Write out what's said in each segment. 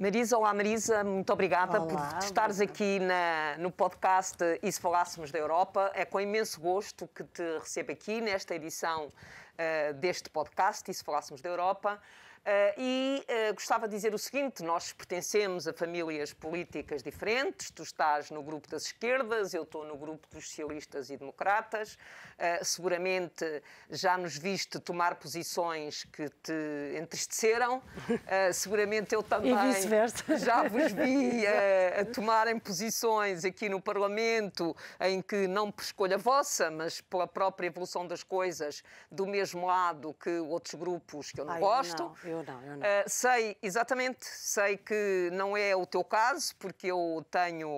Marisa, olá Marisa, muito obrigada olá, por estares aqui na, no podcast E se falássemos da Europa. É com imenso gosto que te recebo aqui nesta edição uh, deste podcast E se falássemos da Europa. Eh, e eh, gostava de dizer o seguinte: nós pertencemos a famílias políticas diferentes. Tu estás no grupo das esquerdas, eu estou no grupo dos socialistas e democratas. Eh, seguramente já nos viste tomar posições que te entristeceram. seguramente eu também já vos vi a, a tomarem posições aqui no Parlamento em que não por escolha vossa, mas pela própria evolução das coisas, do mesmo lado que outros grupos que eu não Ai, gosto. Não. Eu não, eu não. Uh, sei, exatamente, sei que não é o teu caso, porque eu tenho,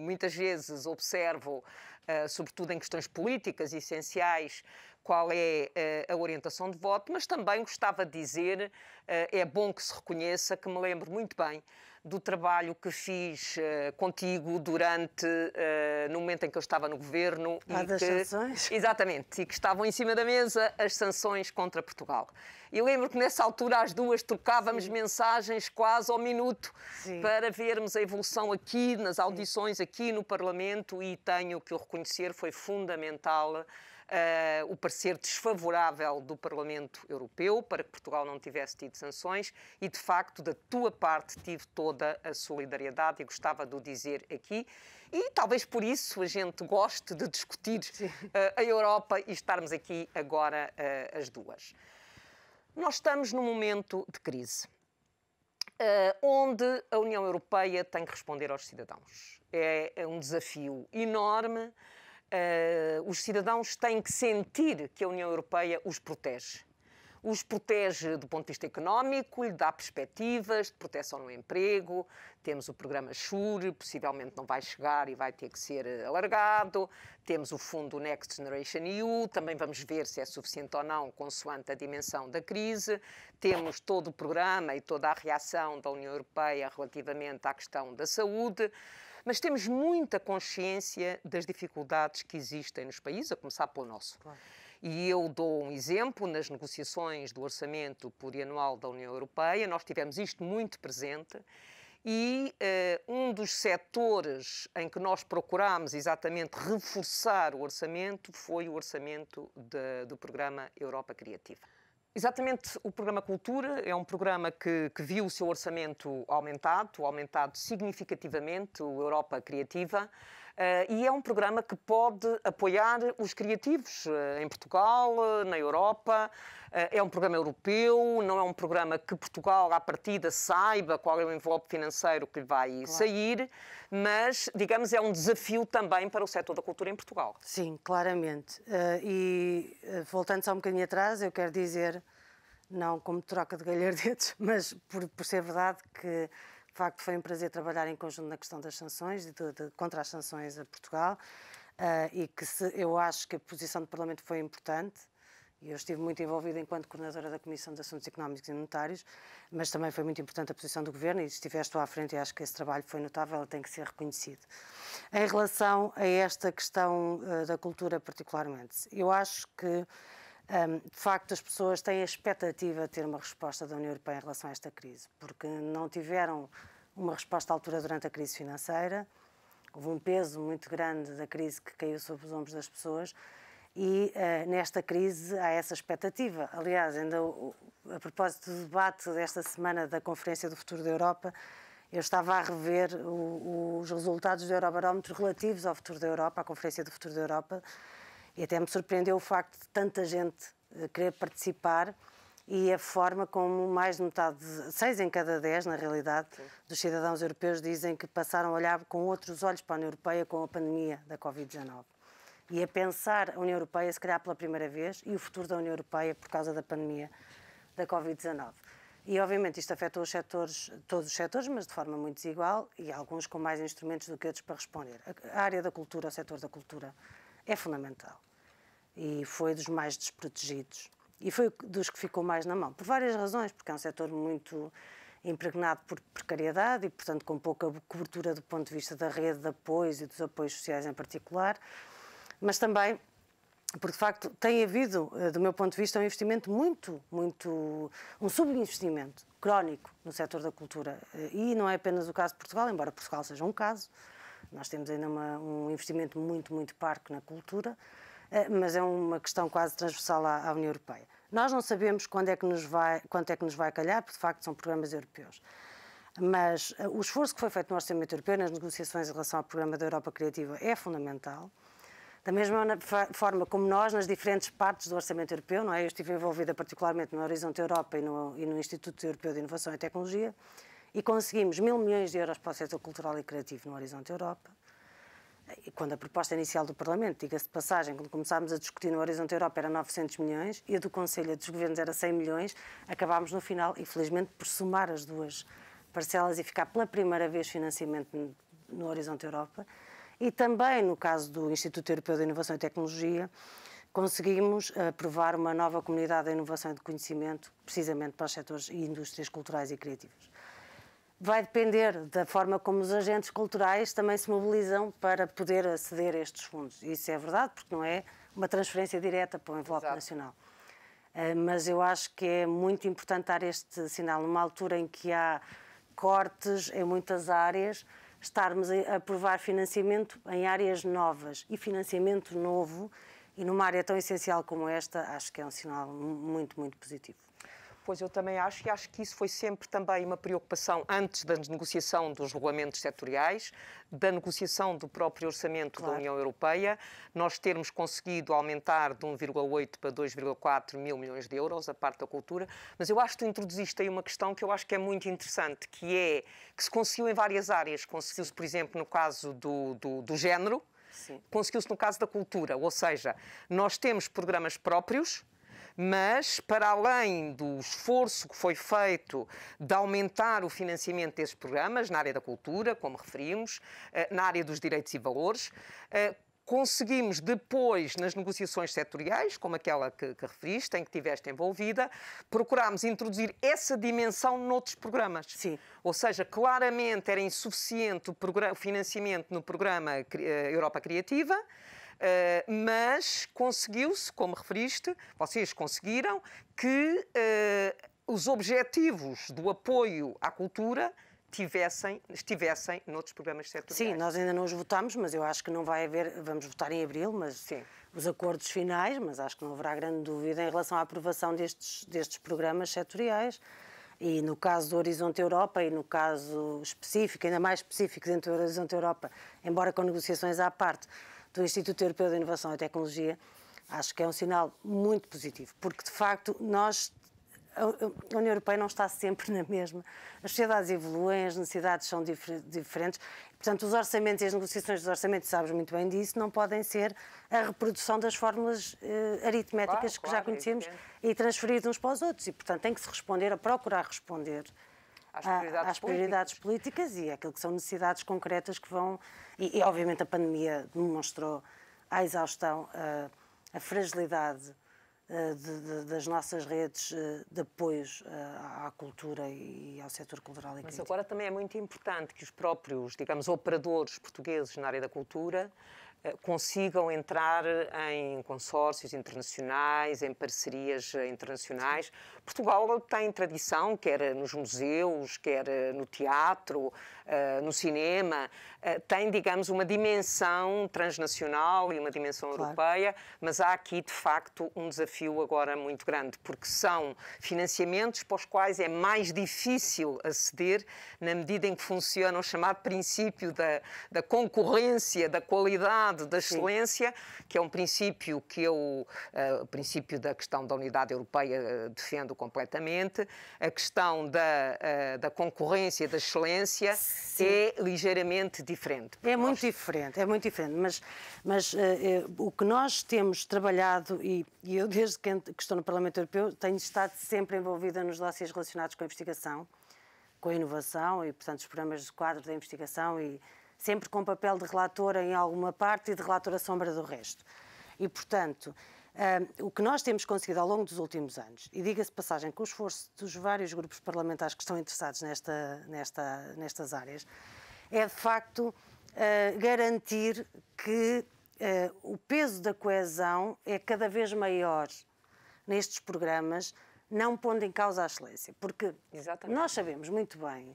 muitas vezes, observo, uh, sobretudo em questões políticas essenciais, qual é uh, a orientação de voto, mas também gostava de dizer, é bom que se reconheça, que me lembro muito bem do trabalho que fiz uh, contigo durante, uh, no momento em que eu estava no governo. Ah, e das que, sanções? Exatamente, e que estavam em cima da mesa as sanções contra Portugal. Eu lembro que nessa altura as duas trocávamos Sim. mensagens quase ao minuto Sim. para vermos a evolução aqui, nas audições, aqui no Parlamento, e tenho que o reconhecer, foi fundamental uh, o parecer desfavorável do Parlamento Europeu para que Portugal não tivesse tido sanções e, de facto, da tua parte tive toda a solidariedade e gostava de o dizer aqui. E talvez por isso a gente goste de discutir uh, a Europa e estarmos aqui agora uh, as duas. Nós estamos num momento de crise. Uh, onde a União Europeia tem que responder aos cidadãos. É, é um desafio enorme uh, os cidadãos têm que sentir que a União Europeia os protege. Os protege do ponto de vista económico, lhe dá perspectivas de proteção no emprego. Temos o programa SURE, possivelmente não vai chegar e vai ter que ser eh, alargado. Temos o fundo Next Generation EU, também vamos ver se é suficiente ou não, consoante a dimensão da crise. Temos todo o programa e toda a reação da União Europeia relativamente à questão da saúde mas temos muita consciência das dificuldades que existem nos países, a começar pelo nosso. Claro. E eu dou um exemplo nas negociações do orçamento plurianual da União Europeia, nós tivemos isto muito presente. E uh, um dos setores em que nós procurámos exatamente reforçar o orçamento foi o orçamento de, do programa Europa Criativa. Exatamente, o programa Cultura é um programa que, que, viu o seu orçamento aumentado, aumentado significativamente, o Europa Criativa. Eh, e é um programa que pode apoiar os criativos eh, em Portugal, eh, na Europa. É um programa europeu, não é um programa que Portugal, à partida, saiba qual é o envelope financeiro que vai claro. sair, mas, digamos, é um desafio também para o setor da cultura em Portugal. Sim, claramente. e voltando só um bocadinho atrás, eu quero dizer, não como troca de galhardetes, mas por, por ser verdade que de facto, foi um prazer trabalhar em conjunto na questão das sanções, de, de, contra as sanções a Portugal, uh, e que se, eu acho que a posição do Parlamento foi importante. E eu estive muito envolvida enquanto coordenadora da Comissão de Assuntos Económicos e Monetários, mas também foi muito importante a posição do Governo e estiveste à frente e acho que esse trabalho foi notável e tem que ser reconhecido. Em relação a esta questão uh, da cultura particularmente, eu acho que um, de facto, as pessoas têm a expectativa de ter uma resposta da União Europeia em relação a esta crise, porque não tiveram uma resposta à altura durante a crise financeira, houve um peso muito grande da crise que caiu sobre os ombros das pessoas e uh, nesta crise há essa expectativa. Aliás, ainda a propósito do debate desta semana da Conferência do Futuro da Europa, eu estava a rever o, os resultados do Eurobarómetro relativos ao futuro da Europa, à Conferência do Futuro da Europa, e até me surpreendeu o facto de tanta gente eh, querer participar e a forma como mais de metade, seis em cada dez, na realidade, Sim. dos cidadãos europeus dizem que passaram a olhar com outros olhos para a União Europeia com a pandemia da Covid-19. E a pensar a União Europeia, se calhar pela primeira vez, e o futuro da União Europeia por causa da pandemia da Covid-19. E, obviamente, isto afetou os setores, todos os setores, mas de forma muito desigual e alguns com mais instrumentos do que outros para responder. A área da cultura, o setor da cultura, é fundamental. E foi dos mais desprotegidos. E foi dos que ficou mais na mão, por várias razões, porque é um setor muito impregnado por precariedade e, portanto, com pouca cobertura do ponto de vista da rede de apoios e dos apoios sociais em particular, mas também porque de facto tem havido, eh, do meu ponto de vista, um investimento muito, muito, um subinvestimento crónico no setor da cultura. Eh, e não é apenas o caso de Portugal, embora Portugal seja um caso, nós temos ainda uma, um investimento muito, muito parco na cultura, eh, mas é uma questão quase transversal à, à União Europeia. Nós não sabemos quando é que nos vai, quanto é que nos vai calhar, porque de facto são programas europeus. Mas eh, o esforço que foi feito no Orçamento Europeu nas negociações em relação ao programa da Europa Criativa é fundamental. Da mesma forma como nós, nas diferentes partes do Orçamento Europeu, não é? eu estive envolvida particularmente no Horizonte Europa e no, e no Instituto Europeu de Inovação e Tecnologia, e conseguimos mil milhões de euros para o setor cultural e criativo no Horizonte Europa. E quando a proposta inicial do Parlamento, diga-se de passagem, quando começámos a discutir no Horizonte Europa era 900 milhões e a do Conselho a dos Governos era 100 milhões, acabámos no final, infelizmente, por somar as duas parcelas e ficar pela primeira vez financiamento no Horizonte Europa. E também, no caso do Instituto Europeu de Inovação e Tecnologia, conseguimos aprovar eh, uma nova comunidade de inovação e de conhecimento, precisamente para os setores e indústrias culturais e criativas vai depender da forma como os agentes culturais também se mobilizam para poder aceder a estes fundos. Isso é verdade, porque não é uma transferência direta para o envelope Exato. nacional. Ah, mas eu acho que é muito importante dar este sinal, numa altura em que há cortes em muitas áreas, estarmos a aprovar financiamento em áreas novas e financiamento novo, e numa área tão essencial como esta, acho que é um sinal muito, muito positivo. Pois eu também acho, e acho que isso foi sempre também uma preocupação antes da negociação dos regulamentos setoriais, da negociação do próprio orçamento claro. da União Europeia, nós termos conseguido aumentar de 1,8 para 2,4 mil milhões de euros a parte da cultura, mas eu acho que tu introduziste aí uma questão que eu acho que é muito interessante, que é que se conseguiu em várias áreas, conseguiu-se, por exemplo, no caso do, do, do género, conseguiu-se no caso da cultura, ou seja, nós temos programas próprios mas para além do esforço que foi feito de aumentar o financiamento desses programas, na área da cultura, como referimos, eh, na área dos direitos e valores, eh, conseguimos depois, nas negociações setoriais, como aquela que, que, referiste, em que estiveste envolvida, procurámos introduzir essa dimensão noutros programas. Sim. Ou seja, claramente era insuficiente o, programa, o financiamento no programa eh, Europa Criativa, eh, mas conseguiu-se, como referiste, vocês conseguiram que eh, os objetivos do apoio à cultura tivessem, estivessem noutros programas setoriais. Sim, nós ainda não os votamos, mas eu acho que não vai haver, vamos votar em abril, mas Sim. os acordos finais, mas acho que não haverá grande dúvida em relação à aprovação destes, destes programas setoriais. E no caso do Horizonte Europa e no caso específico, ainda mais específico dentro do Horizonte Europa, embora com negociações à parte, do Instituto Europeu de Inovação e Tecnologia, acho que é um sinal muito positivo, porque de facto nós a União Europeia não está sempre na mesma. As sociedades evoluem, as necessidades são diferentes. Portanto, os orçamentos e as negociações dos orçamentos, sabes muito bem disso, não podem ser a reprodução das fórmulas uh, aritméticas claro, que claro, já é conhecemos é e transferidas uns para os outros. E, portanto, tem que se responder, a procurar responder às ah, prioridades, às prioridades políticas. políticas. e aquilo que são necessidades concretas que vão. E, e obviamente, a pandemia demonstrou à exaustão a, ah, a fragilidade ah, de, de, das nossas redes de apoios à cultura e ao setor cultural e Mas crítico. agora também é muito importante que os próprios, digamos, operadores portugueses na área da cultura consigam entrar em consórcios internacionais, em parcerias internacionais, Portugal tem tradição, quer nos museus, quer eh, no teatro, eh, no cinema, eh, tem, digamos, uma dimensão transnacional e uma dimensão claro. europeia, mas há aqui, de facto, um desafio agora muito grande, porque são financiamentos para os quais é mais difícil aceder na medida em que funciona o chamado princípio da, da concorrência, da qualidade, da excelência, Sim. que é um princípio que eu, o princípio da questão da unidade europeia, defendo completamente. A questão da, eh, da concorrência, da excelência, Sim. é ligeiramente diferente. É muito diferente, é muito diferente. Mas, mas eh, eh, o que nós temos trabalhado, e, e eu desde que estou no Parlamento Europeu tenho estado sempre envolvida nos dossiers relacionados com a investigação, com a inovação e, portanto, os programas de quadro da investigação e sempre com papel de relatora em alguma parte e de relatora sombra do resto. E, portanto, o que nós temos conseguido ao longo dos últimos anos, e diga-se passagem com o esforço dos vários grupos parlamentares que estão interessados nesta, nesta, nestas áreas, é de facto uh, garantir que uh, o peso da coesão é cada vez maior nestes programas, não pondo em causa a excelência. Porque Exatamente. nós sabemos muito bem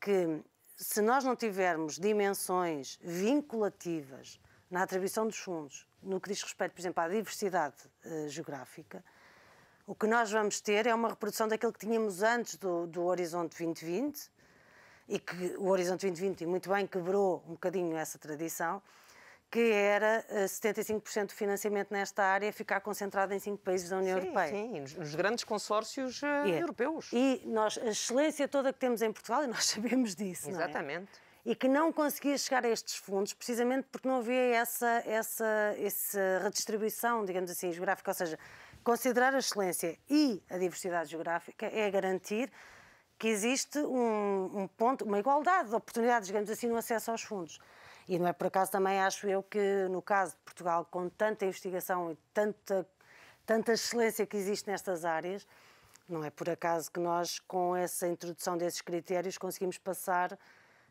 que se nós não tivermos dimensões vinculativas na atribuição dos fundos, no que diz respeito, por exemplo, à diversidade uh, geográfica, o que nós vamos ter é uma reprodução daquilo que tínhamos antes do, do Horizonte 2020, e que o Horizonte 2020, e muito bem, quebrou um bocadinho essa tradição, que era 75% eh, do financiamento nesta área ficar concentrado em cinco países da União sim, Europeia. Sim, nos, nos grandes consórcios uh, eh, yeah. É. europeus. E nós, a excelência toda que temos em Portugal, e nós sabemos disso. É? Exatamente e que não conseguia chegar a estes fundos precisamente porque não havia essa, essa, essa redistribuição, digamos assim, geográfica. Ou seja, considerar a excelência e a diversidade geográfica é garantir que existe um, um ponto, uma igualdade de oportunidades, digamos assim, no acesso aos fundos. E não é por acaso também acho eu que, no caso de Portugal, com tanta investigação e tanta, tanta excelência que existe nestas áreas, não é por acaso que nós, com essa introdução desses critérios, conseguimos passar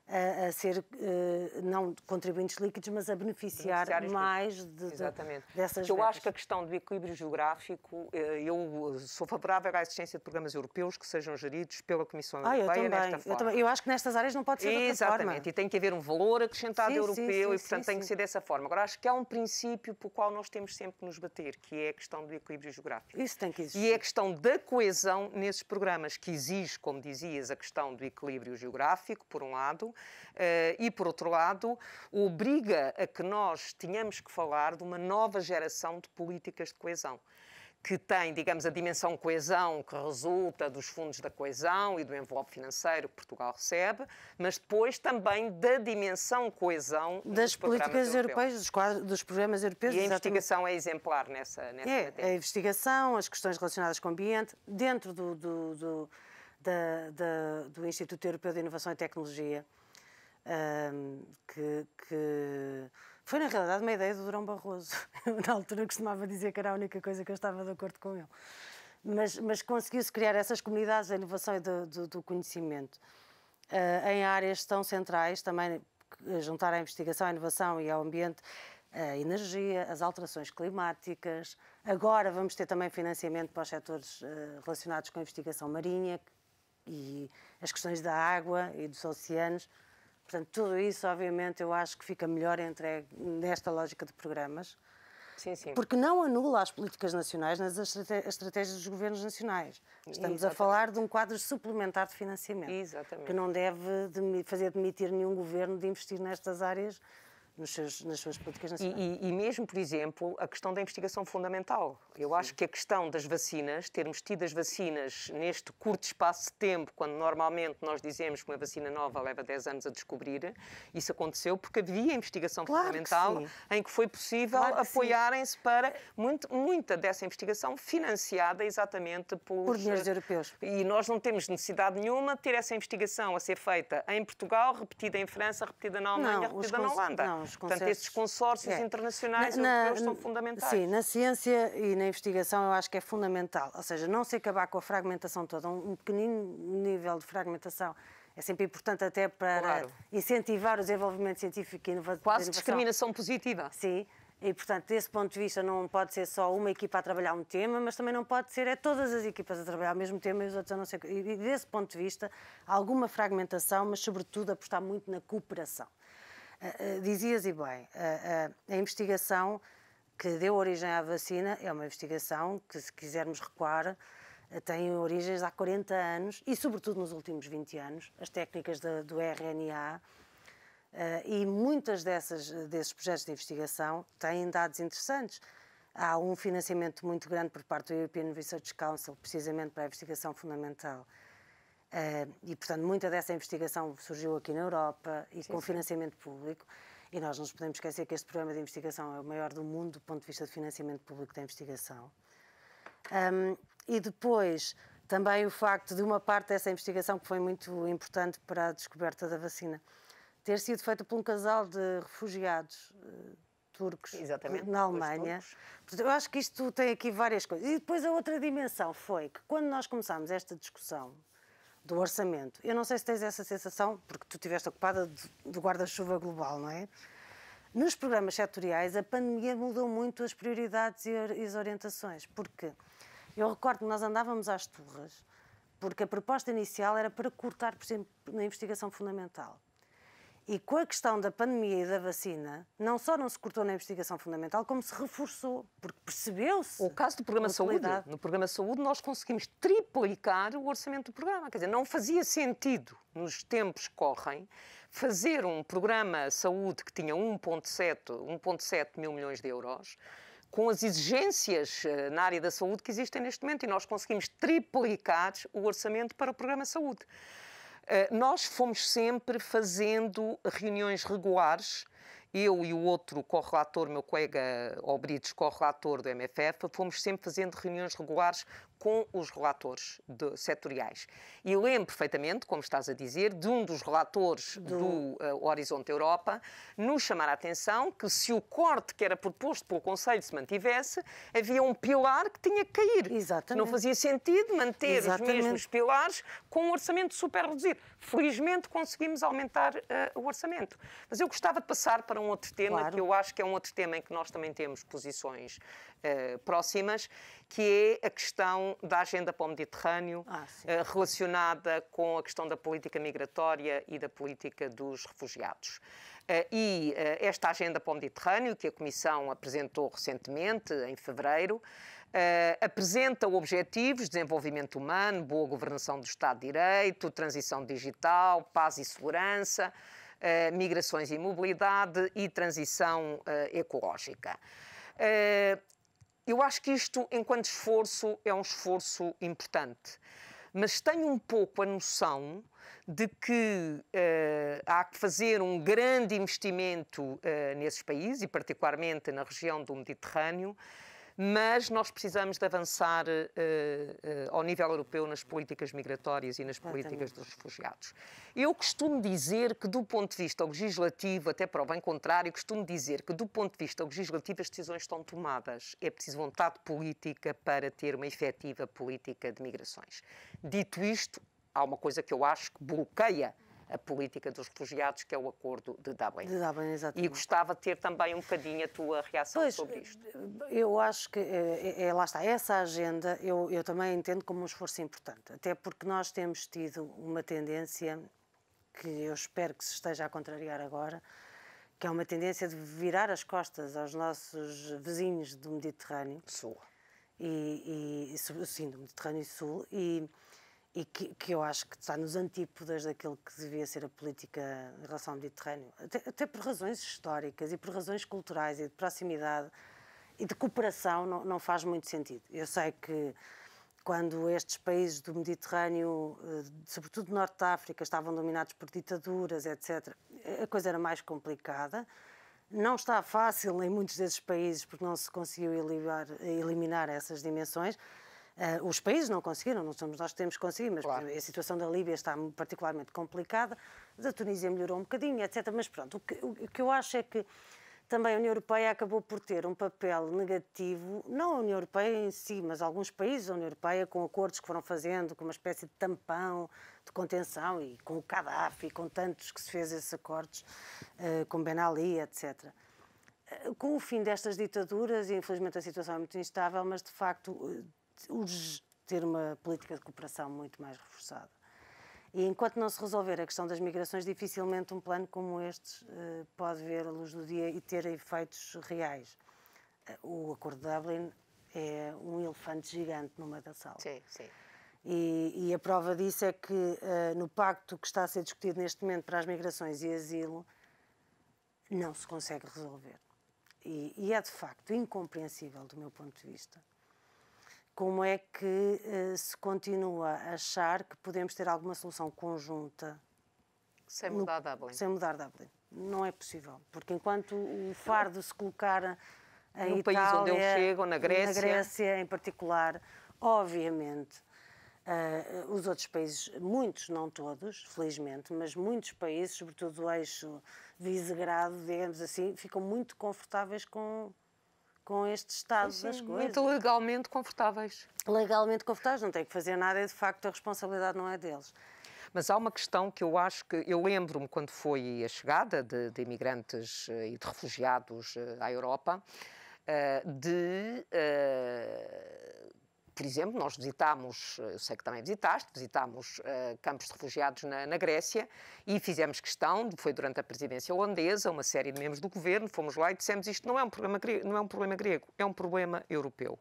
a, a ser uh, não contribuintes líquidos, mas a beneficiar mais de, Exatamente. dessas Eu acho que a questão do equilíbrio geográfico, eh, eu sou favorável à existência de programas europeus que sejam geridos pela Comissão ah, Europeia eu também, nesta forma. Eu, também, eu acho que nestas áreas não pode ser Exatamente. de outra forma. Exatamente, e tem que haver um valor acrescentado sim, europeu sim, sim, e, portanto, tem que ser dessa forma. Agora, acho que há um princípio pelo qual nós temos sempre que nos bater, que é a questão do equilíbrio geográfico. Isso tem que existir. E é a questão da coesão nesses programas, que exige, como dizias, a questão do equilíbrio geográfico, por um lado, eh, e, por outro lado, obriga a que nós tenhamos que falar de uma nova geração de políticas de coesão que tem, digamos, a dimensão coesão que resulta dos fundos da coesão e do envelope financeiro que Portugal recebe, mas depois também da dimensão coesão das políticas europeias, dos, dos programas europeus. E a investigação exatamente. é exemplar nessa, nessa é, matéria. A investigação, as questões relacionadas com o ambiente, dentro do, do, do, da, da, do Instituto Europeu de Inovação e Tecnologia um, que, que, foi, na realidade, uma ideia do Durão Barroso. Eu, na altura, costumava dizer que era a única coisa que eu estava de acordo com ele. Mas, mas conseguiu-se criar essas comunidades da inovação e do, do, do conhecimento uh, em áreas tão centrais, também juntar a investigação, à inovação e ao ambiente, a energia, as alterações climáticas. Agora vamos ter também financiamento para os setores ah, relacionados com a investigação marinha e as questões da água e dos oceanos. Portanto, tudo isso, obviamente, eu acho que fica melhor entregue nesta lógica de programas. Sim, sim. Porque não anula as políticas nacionais nas estratégias dos governos nacionais. Estamos Exatamente. a falar de um quadro suplementar de financiamento. Exatamente. Que não deve fazer demitir nenhum governo de investir nestas áreas nos seus, nas suas políticas nacionais. E, e, e, mesmo, por exemplo, a questão da investigação fundamental. Eu Sim. acho que a questão das vacinas, termos tido as vacinas neste curto espaço de tempo, quando normalmente nós dizemos que uma vacina nova leva 10 anos a descobrir, isso aconteceu porque havia investigação claro fundamental que em que foi possível claro apoiarem-se para muito, muita dessa investigação financiada exatamente por... Por dinheiros europeus. E nós não temos necessidade nenhuma de ter essa investigação a ser feita em Portugal, repetida em França, repetida na Alemanha, não, repetida na Holanda. Não, consórcios. Portanto, esses consórcios é. internacionais é na, na, são fundamentais. Sim, na ciência e na investigação eu acho que é fundamental. Ou seja, não se acabar com a fragmentação toda, um pequenino nível de fragmentação é sempre importante até para claro. incentivar o desenvolvimento científico e Quase inovação. Quase discriminação positiva. Sim. E, portanto, desse ponto de vista, não pode ser só uma equipa a trabalhar um tema, mas também não pode ser é todas as equipas a trabalhar o mesmo tema e os outros a não ser. E, desse ponto de vista, alguma fragmentação, mas, sobretudo, apostar muito na cooperação. Eh, eh, dizias e bem, eh, a investigação que deu origem à vacina é uma investigação que, se quisermos recuar, tem origens há 40 anos e, sobretudo, nos últimos 20 anos. As técnicas de, do RNA e muitas dessas, desses projetos de investigação têm dados interessantes. Há um financiamento muito grande por parte do European Research Council, precisamente para a investigação fundamental. Uh, e, portanto, muita dessa investigação surgiu aqui na Europa e sim, com sim. financiamento público. E nós não nos podemos esquecer que este programa de investigação é o maior do mundo do ponto de vista de financiamento público da investigação. Um, e depois, também o facto de uma parte dessa investigação, que foi muito importante para a descoberta da vacina, ter sido feita por um casal de refugiados uh, turcos Exatamente, na Alemanha. Turcos. Eu acho que isto tem aqui várias coisas. E depois a outra dimensão foi que, quando nós começámos esta discussão do orçamento. Eu não sei se tens essa sensação, porque tu estiveste ocupada do guarda-chuva global, não é? Nos programas setoriais, a pandemia mudou muito as prioridades e as orientações, porque eu recordo que nós andávamos às turras, porque a proposta inicial era para cortar, por exemplo, na investigação fundamental. E com a questão da pandemia e da vacina, não só não se cortou na investigação fundamental, como se reforçou, porque percebeu-se. O caso do programa Saúde. No programa Saúde, nós conseguimos triplicar o orçamento do programa. Quer dizer, não fazia sentido, nos tempos que correm, fazer um programa Saúde que tinha 1,7 mil milhões de euros com as exigências eh, na área da saúde que existem neste momento e nós conseguimos triplicar o orçamento para o programa Saúde. Eh, nós fomos sempre fazendo reuniões regulares eu e o outro correlator, meu colega Obrides, correlator do MFF, fomos sempre fazendo reuniões regulares com os relatores de, setoriais. E lembro perfeitamente, como estás a dizer, de um dos relatores do, do uh, Horizonte Europa nos chamar a atenção que se o corte que era proposto pelo Conselho se mantivesse, havia um pilar que tinha que cair. Exatamente. Não fazia sentido manter Exatamente. os mesmos pilares com um orçamento super reduzido. Felizmente conseguimos aumentar uh, o orçamento. Mas eu gostava de passar para um outro tema, claro. que eu acho que é um outro tema em que nós também temos posições uh, próximas, que é a questão da agenda para o Mediterrâneo, ah, uh, relacionada com a questão da política migratória e da política dos refugiados. e esta agenda para o Mediterrâneo, que a Comissão apresentou recentemente, em fevereiro, Uh, eh, apresenta objetivos, desenvolvimento humano, boa governação do Estado de Direito, transição digital, paz e segurança, uh, migrações e mobilidade e transição uh, ecológica. eu acho que isto, enquanto esforço, é um esforço importante. Mas tenho um pouco a noção de que há que fazer um grande investimento nesses países, e particularmente na região do Mediterrâneo, mas nós precisamos de avançar uh, uh, ao nível europeu nas políticas migratórias e nas políticas dos refugiados. Eu costumo dizer que, do ponto de vista legislativo, até para o bem contrário, costumo dizer que, do ponto de vista legislativo, as decisões estão tomadas. É preciso vontade política para ter uma efetiva política de migrações. Dito isto, há uma coisa que eu acho que bloqueia a política dos refugiados, que é o acordo de Dublin. De Dublin, exatamente. E gostava de ter também um bocadinho a tua reação pois, sobre isto. Eh, eu acho que, é, é, lá está, essa agenda eu, eu também entendo como um esforço importante, até porque nós temos tido uma tendência que eu espero que se esteja a contrariar agora, que é uma tendência de virar as costas aos nossos vizinhos do Mediterrâneo. Sul. E, e, sim, do Mediterrâneo Sul. E, e que, que, eu acho que está nos antípodas daquilo que devia ser a política em relação ao Mediterrâneo, até, até por razões históricas e por razões culturais e de proximidade e de cooperação, não, não faz muito sentido. Eu sei que quando estes países do Mediterrâneo, eh, sobretudo do Norte da África, estavam dominados por ditaduras, etc., a coisa era mais complicada. Não está fácil em muitos desses países porque não se conseguiu eliminar, eliminar essas dimensões, Uh, os países não conseguiram, não somos nós que temos conseguido, mas claro. a situação da Líbia está particularmente complicada, da Tunísia melhorou um bocadinho, etc. Mas pronto, o que, o que eu acho é que também a União Europeia acabou por ter um papel negativo, não a União Europeia em si, mas alguns países da União Europeia, com acordos que foram fazendo, com uma espécie de tampão de contenção e com o Gaddafi, com tantos que se fez esses acordos, ah, com Ben Ali, etc. Ah, com o fim destas ditaduras, e infelizmente a situação é muito instável, mas de facto urge ter uma política de cooperação muito mais reforçada. E enquanto não se resolver a questão das migrações, dificilmente um plano como este uh, eh, pode ver a luz do dia e ter efeitos reais. Eh, o Acordo de Dublin é um elefante gigante no meio da sala. Sim, sim. E, e a prova disso é que uh, no pacto que está a ser discutido neste momento para as migrações e asilo, não se consegue resolver. E, e é de facto incompreensível, do meu ponto de vista, como é que uh, se continua a achar que podemos ter alguma solução conjunta sem mudar no, Dublin? Sem mudar Dublin. Não é possível, porque enquanto o fardo se colocar em no Itália, país onde eu chego, na Grécia, na Grécia em particular, obviamente uh, os outros países, muitos, não todos, felizmente, mas muitos países, sobretudo o eixo Visegrado, digamos assim, ficam muito confortáveis com com este estado Sim, das coisas. Muito legalmente confortáveis. Legalmente confortáveis, não têm que fazer nada e de facto a responsabilidade não é deles. Mas há uma questão que eu acho que. Eu lembro-me quando foi a chegada de, de, imigrantes eh, e de refugiados eh, à Europa, eh, de por exemplo, nós visitámos, eu sei que também visitaste, visitámos uh, campos de refugiados na, na, Grécia e fizemos questão, foi durante a presidência holandesa, uma série de membros do governo, fomos lá e dissemos isto não é um, problema, não é um problema grego, é um problema europeu.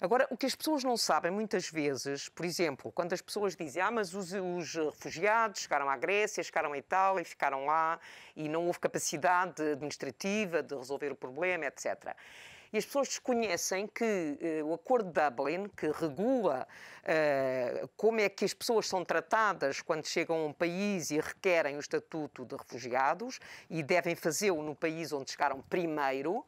Agora, o que as pessoas não sabem muitas vezes, por exemplo, quando as pessoas dizem, ah, mas os, os, refugiados chegaram à Grécia, chegaram à Itália e ficaram lá e não houve capacidade administrativa de resolver o problema, etc e as pessoas desconhecem que eh, o Acordo de Dublin, que regula eh, como é que as pessoas são tratadas quando chegam a um país e requerem o estatuto de refugiados e devem fazê-lo no país onde chegaram primeiro.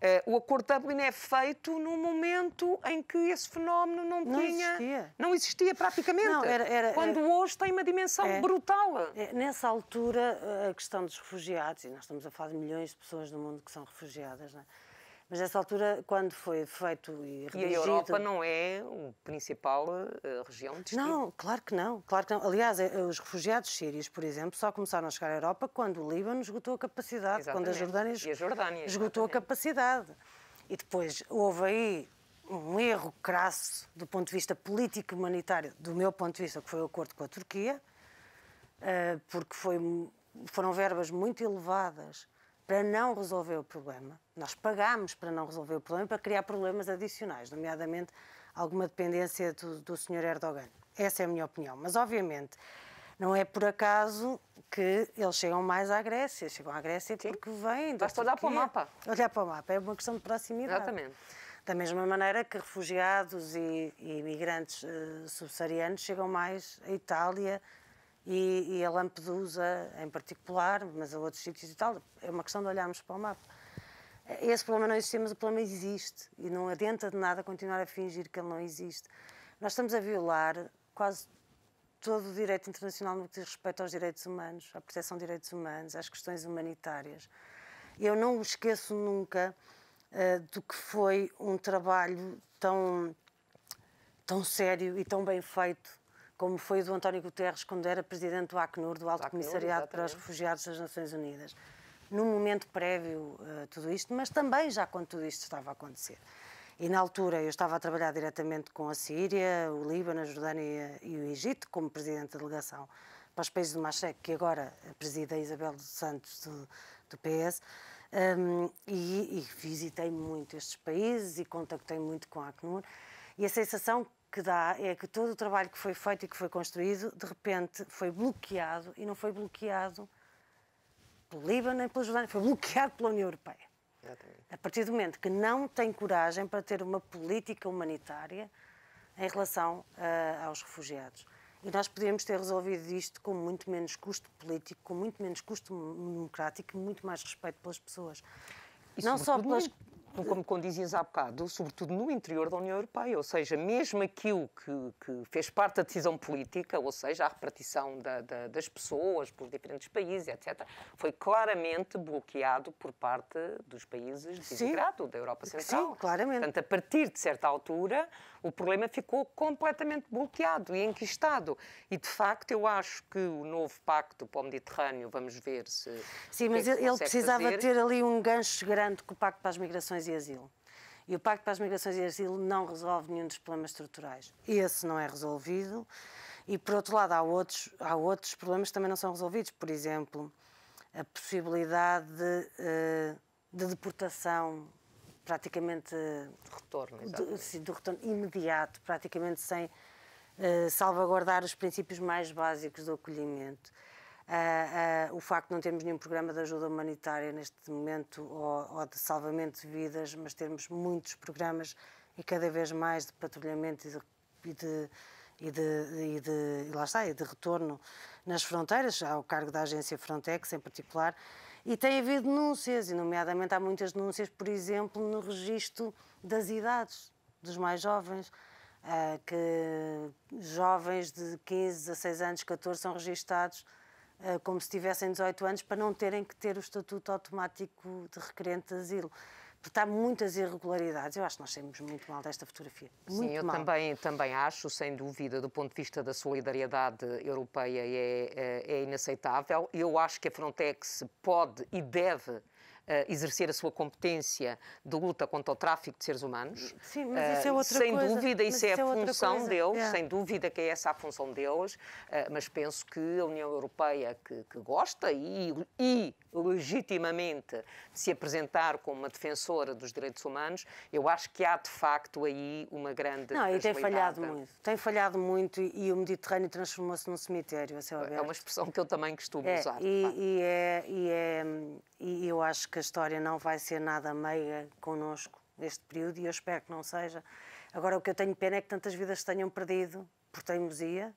Eh, o Acordo de Dublin é feito num momento em que esse fenómeno não, não tinha. Existia. Não existia praticamente. Não, era, era, quando era, hoje tem uma dimensão é, brutal. É, nessa altura, a questão dos refugiados, e nós estamos a falar de milhões de pessoas no mundo que são refugiadas, não é? Mas nessa altura, quando foi feito e redigido... E a Europa não é o principal uh, região de destino? Não, claro que não, claro que não. Aliás, eh, os refugiados sírios, por exemplo, só começaram a chegar à Europa quando o Líbano esgotou a capacidade, exatamente. quando a Jordânia, a Jordânia esgotou exatamente. a capacidade. E depois houve aí um erro crasso do ponto de vista político e humanitário, do meu ponto de vista, que foi o acordo com a Turquia, eh, porque foi, foram verbas muito elevadas para não resolver o problema. Nós pagámos para não resolver o problema, para criar problemas adicionais, nomeadamente alguma dependência do, do Sr. Erdogan. Essa é a minha opinião. Mas, obviamente, não é por acaso que eles chegam mais à Grécia. Chegam à Grécia Sim. porque vêm. Basta olhar para o mapa. Olhar para o mapa. É uma questão de proximidade. Exatamente. Da mesma maneira que refugiados e, e imigrantes uh, subsaarianos chegam mais à Itália, e, e a Lampedusa em particular, mas a outros sítios e tal, é uma questão de olharmos para o mapa. Esse problema não existe, mas o problema existe e não adianta de nada continuar a fingir que ele não existe. Nós estamos a violar quase todo o direito internacional no que diz respeito aos direitos humanos, à proteção de direitos humanos, às questões humanitárias. Eu não esqueço nunca uh, do que foi um trabalho tão, tão sério e tão bem feito como foi o do António Guterres quando era presidente do Acnur, do Alto Acnur, Comissariado exatamente. para os Refugiados das Nações Unidas. Num momento prévio a uh, eh, tudo isto, mas também já quando tudo isto estava a acontecer. E na altura eu estava a trabalhar diretamente com a Síria, o Líbano, a Jordânia e o Egito, como presidente da delegação para os países do Machec, que agora preside a Isabel dos Santos do, do PS. Um, e, e visitei muito estes países e contactei muito com a Acnur. E a sensação que dá é que todo o trabalho que foi feito e que foi construído, de repente, foi bloqueado e não foi bloqueado pelo Líbano nem pela Jordânia, foi bloqueado pela União Europeia. A partir do momento que não tem coragem para ter uma política humanitária em relação uh, aos refugiados. E nós podíamos ter resolvido isto com muito menos custo político, com muito menos custo democrático e muito mais respeito pelas pessoas. E não só pelas como dizias há bocado, sobretudo no interior da União Europeia, ou seja, mesmo aquilo que, que fez parte da decisão política, ou seja, a repartição da, da, das pessoas por diferentes países, etc., foi claramente bloqueado por parte dos países desintegrados, da Europa Central. Sim, claramente. Portanto, a partir de certa altura, o problema ficou completamente bloqueado e enquistado. E, de facto, eu acho que o novo pacto para o Mediterrâneo, vamos ver se. Sim, é mas é ele precisava fazer. ter ali um gancho grande com o Pacto para as Migrações Migrações e Asilo. E o Pacto para as Migrações e Asilo não resolve nenhum dos problemas estruturais. Esse não é resolvido. E, por outro lado, há outros, há outros problemas que também não são resolvidos. Por exemplo, a possibilidade de, eh, de deportação praticamente... Retorno, de, de retorno imediato, praticamente sem eh, salvaguardar os princípios mais básicos do acolhimento. Uh, uh, o facto de não termos nenhum programa de ajuda humanitária neste momento ou, ou, de salvamento de vidas, mas termos muitos programas e cada vez mais de patrulhamento e de, e de e de, e de e lá está, e de retorno nas fronteiras, ao cargo da agência Frontex em particular, e tem havido denúncias, e nomeadamente há muitas denúncias, por exemplo, no registro das idades dos mais jovens, ah, que jovens de 15, 16 anos, 14 são registados eh, como se tivessem 18 anos, para não terem que ter o estatuto automático de requerente de asilo porque há muitas irregularidades. Eu acho que nós saímos muito mal desta fotografia. Muito Sim, eu mal. Também, também acho, sem dúvida, do ponto de vista da solidariedade europeia, é, é, é inaceitável. Eu acho que a Frontex pode e deve exercer a sua competência de luta contra o tráfico de seres humanos. Sim, mas isso é ah, outra sem coisa. Sem dúvida, isso, é isso é, a função deles, é. sem dúvida que é essa a função deles, ah, mas penso que a União Europeia, que, que gosta e, e legitimamente de se apresentar como uma defensora dos direitos humanos, eu acho que há de facto aí uma grande. Não, e tem falhado muito. Tem falhado muito e o Mediterrâneo transformou-se num cemitério, é a céu aberto. É uma expressão que eu também costumo é, usar. E, tá. e, é, e, é, e eu acho que que a história não vai ser nada meia connosco neste período e eu espero que não seja. Agora, o que eu tenho pena é que tantas vidas se tenham perdido por teimosia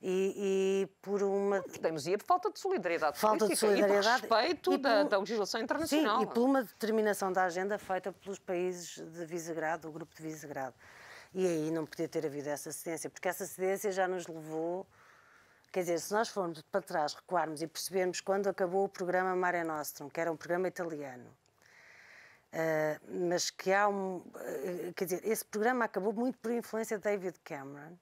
e, e por uma. Por teimosia, por falta de solidariedade falta de solidariedade e por respeito e por... Da, da, legislação internacional. Sim, e por uma determinação da agenda feita pelos países de Visegrado, o grupo de Visegrado. E aí não podia ter havido essa cedência, porque essa cedência já nos levou Quer dizer, se nós formos para trás, recuarmos e percebermos quando acabou o programa Mare Nostrum, que era um programa italiano, uh, mas que há um. Uh, quer dizer, esse programa acabou muito por influência de David Cameron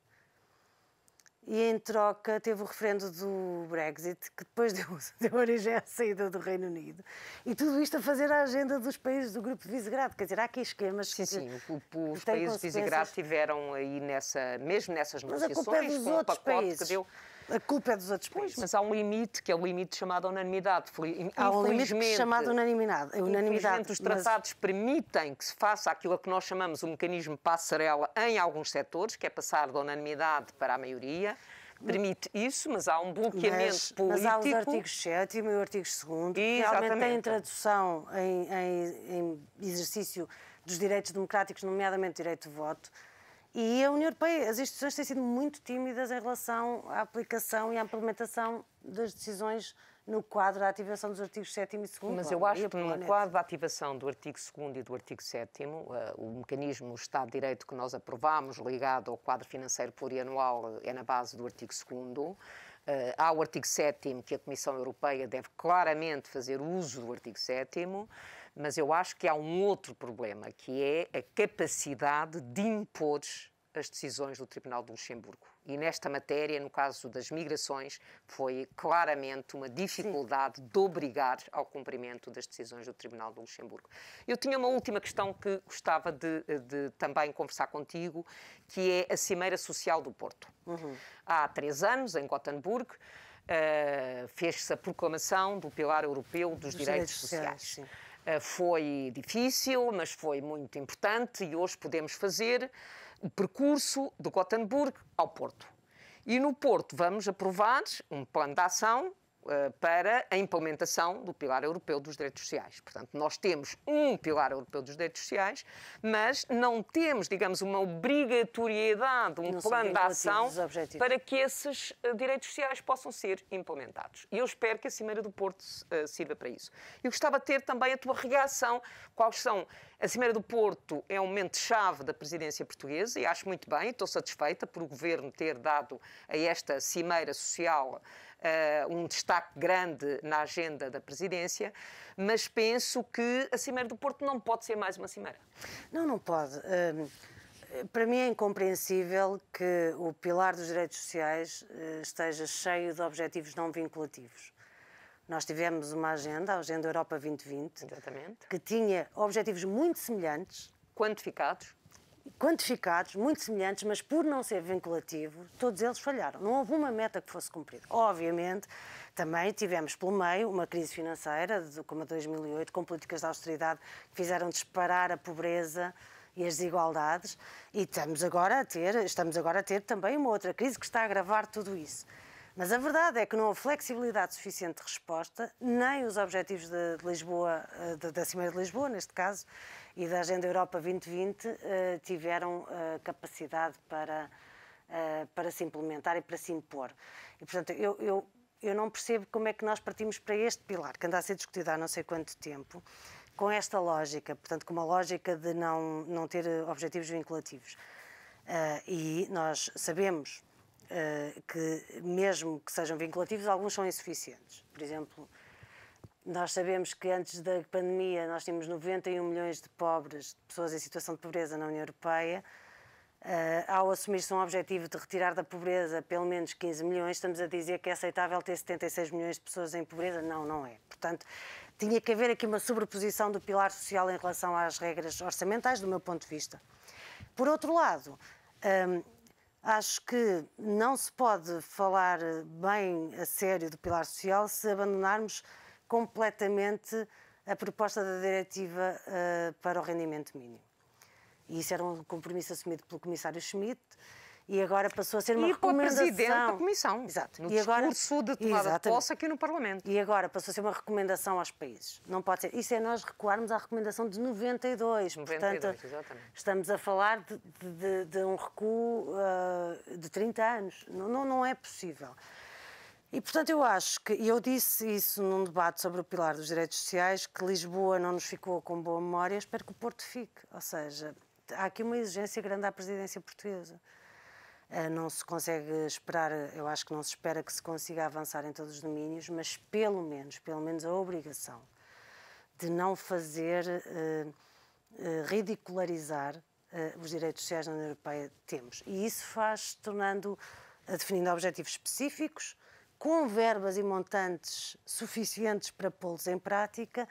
e em troca teve o referendo do Brexit, que depois deu, deu, origem à saída do Reino Unido. E tudo isto a fazer a agenda dos países do Grupo de Visegrado. Quer dizer, há aqui esquemas sim, que. Sim, sim. Os países de Visegrado tiveram aí, nessa, mesmo nessas negociações, Mas a culpa é dos outros pacote países. que deu a culpa é dos outros países. Pois, mas há um limite, que é o limite chamado unanimidade. Há um limite chamado unanimidade. unanimidade os tratados mas... permitem que se faça aquilo a que nós chamamos o mecanismo passarela em alguns setores, que é passar da unanimidade para a maioria permite isso, mas há um bloqueamento mas, político. Mas há os artigos 7 e o artigo 2 que realmente têm tradução em, em, em, exercício dos direitos democráticos, nomeadamente direito de voto, e a União Europeia, as instituições têm sido muito tímidas em relação à aplicação e à implementação das decisões no quadro da ativação dos artigos 7 e 2. Mas eu é? acho que no quadro da ativação do artigo 2 e do artigo 7, uh, eh, o mecanismo o Estado de Direito que nós aprovámos, ligado ao quadro financeiro plurianual, é na base do artigo 2. Uh, eh, há o artigo 7 que a Comissão Europeia deve claramente fazer uso do artigo 7 mas eu acho que há um outro problema, que é a capacidade de impor as decisões do Tribunal de Luxemburgo. E nesta matéria, no caso das migrações, foi claramente uma dificuldade Sim. de obrigar ao cumprimento das decisões do Tribunal de Luxemburgo. Eu tinha uma última questão que gostava de, de também conversar contigo, que é a Cimeira Social do Porto. Uhum. Há três anos, em Gotemburgo, uh, fez-se a proclamação do Pilar Europeu dos, dos Direitos, Direitos, Sociais. sociais eh, foi difícil, mas foi muito importante e hoje podemos fazer o percurso de Gotemburgo ao Porto. E no Porto vamos aprovar um plano de ação eh, para a implementação do Pilar Europeu dos Direitos Sociais. Portanto, nós temos um Pilar Europeu dos Direitos Sociais, mas não temos, digamos, uma obrigatoriedade, um não plano de ação para que esses eh, direitos sociais possam ser implementados. E eu espero que a Cimeira do Porto eh, sirva para isso. Eu gostava de ter também a tua reação, quais são a Cimeira do Porto é um momento-chave da presidência portuguesa e acho muito bem, estou satisfeita por o governo ter dado a esta Cimeira Social uh, um destaque grande na agenda da presidência, mas penso que a Cimeira do Porto não pode ser mais uma Cimeira. Não, não pode. Hum, para mim é incompreensível que o pilar dos direitos sociais eh, esteja cheio de objetivos não vinculativos. Nós tivemos uma agenda, a Agenda Europa 2020, Exatamente. que tinha objetivos muito semelhantes. Quantificados quantificados, muito semelhantes, mas por não ser vinculativo, todos eles falharam. Não houve uma meta que fosse cumprida. Obviamente, também tivemos pelo meio uma crise financeira, como a 2008, com políticas de austeridade que fizeram disparar a pobreza e as desigualdades, e estamos agora a ter, estamos agora a ter também uma outra crise que está a agravar tudo isso. Mas a verdade é que não há flexibilidade suficiente de resposta, nem os objetivos de, de Lisboa, eh, de, da Cimeira de Lisboa, neste caso, e da Agenda Europa 2020 eh, tiveram eh, capacidade para, eh, para se implementar e para se impor. E, portanto, eu, eu, eu não percebo como é que nós partimos para este pilar, que anda a ser discutido há não sei quanto tempo, com esta lógica, portanto, com uma lógica de não, não ter objetivos vinculativos. e nós sabemos que, mesmo que sejam vinculativos, alguns são insuficientes. Por exemplo, nós sabemos que antes da pandemia nós tínhamos 91 milhões de pobres, de pessoas em situação de pobreza na União Europeia. Uh, ao assumir-se um objetivo de retirar da pobreza pelo menos 15 milhões, estamos a dizer que é aceitável ter 76 milhões de pessoas em pobreza? Não, não é. Portanto, tinha que haver aqui uma sobreposição do pilar social em relação às regras orçamentais, do meu ponto de vista. Por outro lado, um, acho que não se pode falar bem a sério do pilar social se abandonarmos completamente a proposta da diretiva uh, para o rendimento mínimo. E isso era um compromisso assumido pelo comissário Schmidt e agora passou a ser uma e recomendação. E presidente da comissão. Exato. No e agora, discurso de tomada exatamente. de posse aqui no Parlamento. E agora passou a ser uma recomendação aos países. Não pode ser. Isso é nós recuarmos à recomendação de 92. 92 Portanto, estamos a falar de, de, de um recuo uh, de 30 anos. Não, não, não é possível. E, portanto, eu acho que, e eu disse isso num debate sobre o pilar dos direitos sociais, que Lisboa não nos ficou com boa memória, espero que o Porto fique. Ou seja, há aqui uma exigência grande à presidência portuguesa. Ah, não se consegue esperar, eu acho que não se espera que se consiga avançar em todos os domínios, mas pelo menos, pelo menos a obrigação de não fazer uh, uh, ridicularizar uh, os direitos sociais na União Europeia temos. E isso faz tornando, definindo objetivos específicos, com verbas e montantes suficientes para pô-los em prática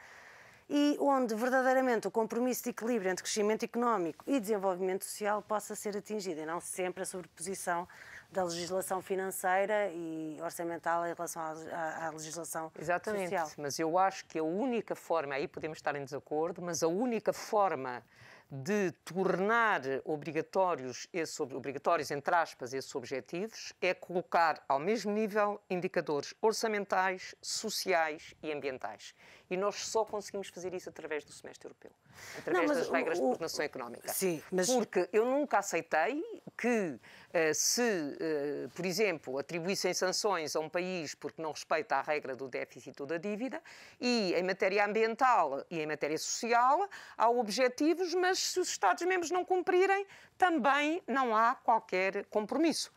e onde verdadeiramente o compromisso de equilíbrio entre crescimento económico e desenvolvimento social possa ser atingido e não sempre a sobreposição da legislação financeira e orçamental em relação à, à legislação Exatamente, social. mas eu acho que a única forma, aí podemos estar em desacordo, mas a única forma de tornar obrigatórios, esses, obrigatórios entre aspas, esses objetivos é colocar ao mesmo nível indicadores orçamentais, sociais e ambientais. E nós só conseguimos fazer isso através do semestre europeu, através Não, das regras o, de coordenação económica. Sim, mas... Porque eu nunca aceitei que eh, se, eh, por exemplo, atribuíssem sanções a um país porque não respeita a regra do déficit ou da dívida, e em matéria ambiental e em matéria social há objetivos, mas se os Estados-membros não cumprirem, também não há qualquer compromisso.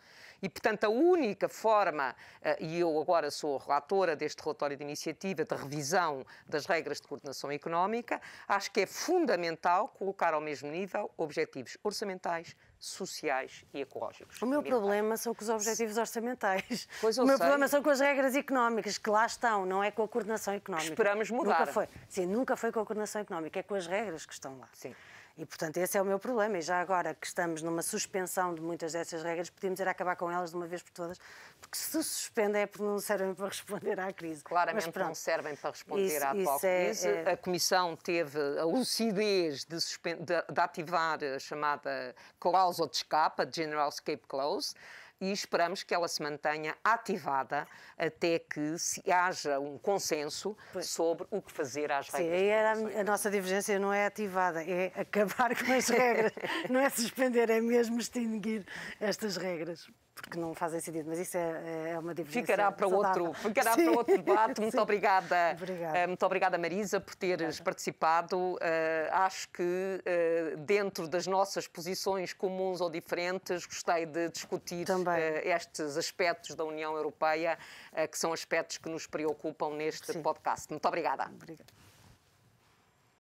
E, portanto, a única forma, eh, e eu agora sou relatora deste relatório de iniciativa de revisão das regras de coordenação económica, acho que é fundamental colocar ao mesmo nível objetivos orçamentais, sociais e ecológicos. O meu problema são com os objetivos orçamentais. Pois o meu sei. problema são com as regras económicas, que lá estão, não é com a coordenação económica. esperamos mudar. Nunca foi. Sim, nunca foi com a coordenação económica, é com as regras que estão lá. Sim. E, portanto, esse é o meu problema. E já agora que estamos numa suspensão de muitas dessas regras, podíamos ir acabar com elas de uma vez por todas, porque se suspendem é porque não servem para responder à crise. Claramente não servem para responder isso, à atual é, crise. É, A Comissão teve a lucidez de, de, de ativar a chamada cláusula de escapa, General Escape Clause, e esperamos que ela se mantenha ativada até que se haja um consenso pois. sobre o que fazer às regras. Sim, a, a, nossa divergência não é ativada, é acabar com as regras, não é suspender, é mesmo extinguir estas regras porque não fazem sentido, mas isso é, é uma divergência. Ficará para outro, ficará para outro debate. Muito Sim. obrigada. Eh, obrigada. Muito obrigada, Marisa, por teres obrigada. participado. Uh, acho que uh, dentro das nossas posições comuns ou diferentes, gostei de discutir uh, estes aspectos da União Europeia, que são aspectos que nos preocupam neste Sim. podcast. Muito obrigada. Obrigada.